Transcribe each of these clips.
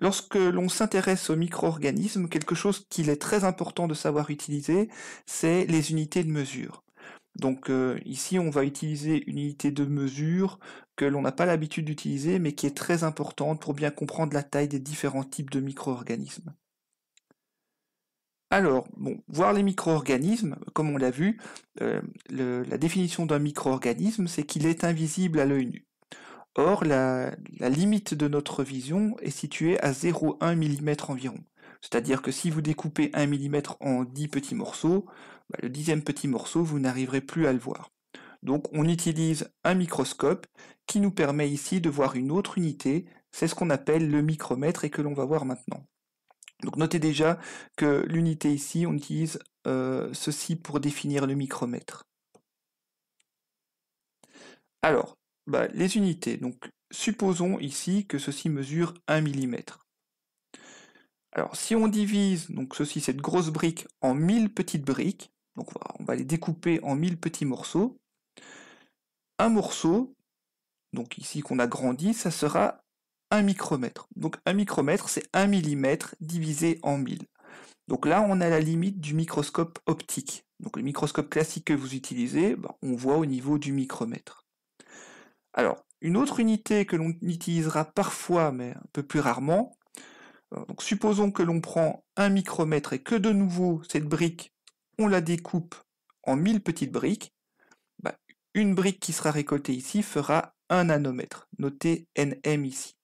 Lorsque l'on s'intéresse aux micro-organismes, quelque chose qu'il est très important de savoir utiliser, c'est les unités de mesure. Donc euh, ici, on va utiliser une unité de mesure que l'on n'a pas l'habitude d'utiliser, mais qui est très importante pour bien comprendre la taille des différents types de micro-organismes. Alors, bon, voir les micro-organismes, comme on l'a vu, euh, la définition d'un micro-organisme, c'est qu'il est invisible à l'œil nu. Or, la, limite de notre vision est située à 0,1 mm environ. C'est-à-dire que si vous découpez 1 mm en 10 petits morceaux, bah, le dixième petit morceau, vous n'arriverez plus à le voir. Donc on utilise un microscope qui nous permet ici de voir une autre unité, c'est ce qu'on appelle le micromètre et que l'on va voir maintenant. Donc notez déjà que l'unité ici, on utilise euh, ceci pour définir le micromètre. Alors, bah, les unités. Donc supposons ici que ceci mesure 1 mm. Alors si on divise donc ceci, cette grosse brique, en 1000 petites briques, donc on va, les découper en 1000 petits morceaux, un morceau, donc ici qu'on a grandi, ça sera 1 micromètre. Donc 1 micromètre, c'est 1 mm divisé en 1000. Donc là, on a la limite du microscope optique. Donc le microscope classique que vous utilisez, bah, on voit au niveau du micromètre. Alors, une autre unité que l'on utilisera parfois, mais un peu plus rarement, euh, supposons que l'on prend un micromètre et que de nouveau cette brique, on la découpe en 1000 petites briques, bah, une brique qui sera récoltée ici fera un nanomètre, noté nm ici.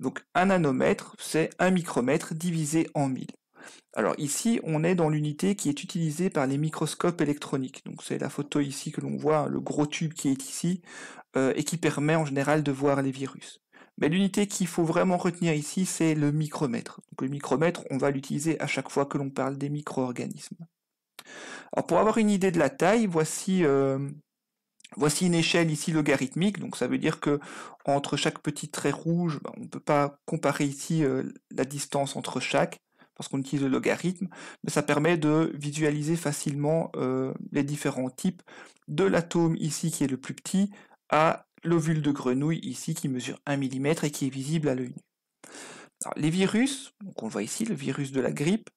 Donc un nanomètre, c'est un micromètre divisé en 1000. Alors ici, on est dans l'unité qui est utilisée par les microscopes électroniques. Donc c'est la photo ici que l'on voit, le gros tube qui est ici, euh, et qui permet en général de voir les virus. Mais l'unité qu'il faut vraiment retenir ici, c'est le micromètre. Donc le micromètre, on va l'utiliser à chaque fois que l'on parle des micro-organismes. Alors pour avoir une idée de la taille, voici euh, Voici une échelle ici logarithmique, donc ça veut dire que entre chaque petit trait rouge, ben, on ne peut pas comparer ici euh, la distance entre chaque parce qu'on utilise le logarithme, mais ça permet de visualiser facilement euh, les différents types de l'atome ici qui est le plus petit à l'ovule de grenouille ici qui mesure 1 mm et qui est visible à l'œil nu. les virus, donc on voit ici, le virus de la grippe,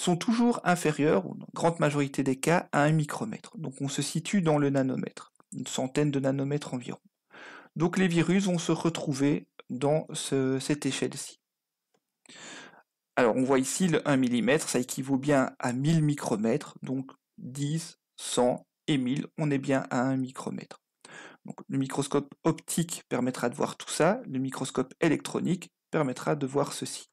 sont toujours inférieurs, en grande majorité des cas, à 1 micromètre. Donc on se situe dans le nanomètre, une centaine de nanomètres environ. Donc les virus vont se retrouver dans cette échelle-ci. Alors on voit ici le 1 mm, ça équivaut bien à 1000 micromètres, donc 10, 100 et 1000, on est bien à 1 micromètre. le microscope optique permettra de voir tout ça, le microscope électronique permettra de voir ceci.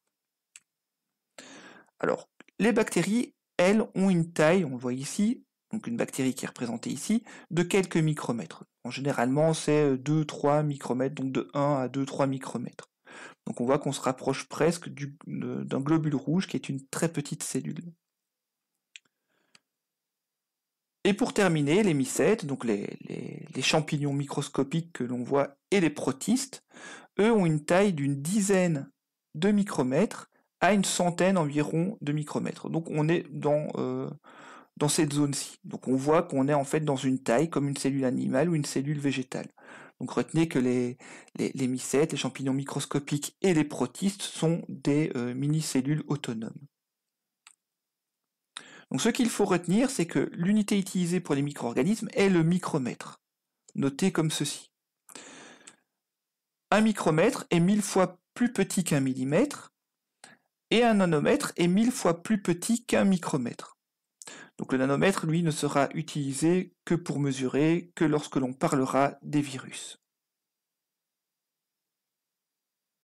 Alors, les bactéries, elles, ont une taille, on le voit ici, donc une bactérie qui est représentée ici, de quelques micromètres. En généralement, c'est 2-3 euh, micromètres, donc de 1 à 2-3 micromètres. Donc on voit qu'on se rapproche presque d'un globule rouge qui est une très petite cellule. Et pour terminer, les mycètes, donc les, champignons microscopiques que l'on voit, et les protistes, eux ont une taille d'une dizaine de micromètres à une centaine environ de micromètres. Donc on est dans, euh, dans cette zone-ci. Donc on voit qu'on est en fait dans une taille comme une cellule animale ou une cellule végétale. Donc retenez que les, les, les mycètes, les champignons microscopiques et les protistes sont des euh, mini-cellules autonomes. Donc ce qu'il faut retenir, c'est que l'unité utilisée pour les micro-organismes est le micromètre, noté comme ceci. Un micromètre est mille fois plus petit qu'un millimètre, et un nanomètre est mille fois plus petit qu'un micromètre. Donc le nanomètre, lui, ne sera utilisé que pour mesurer, que lorsque l'on parlera des virus.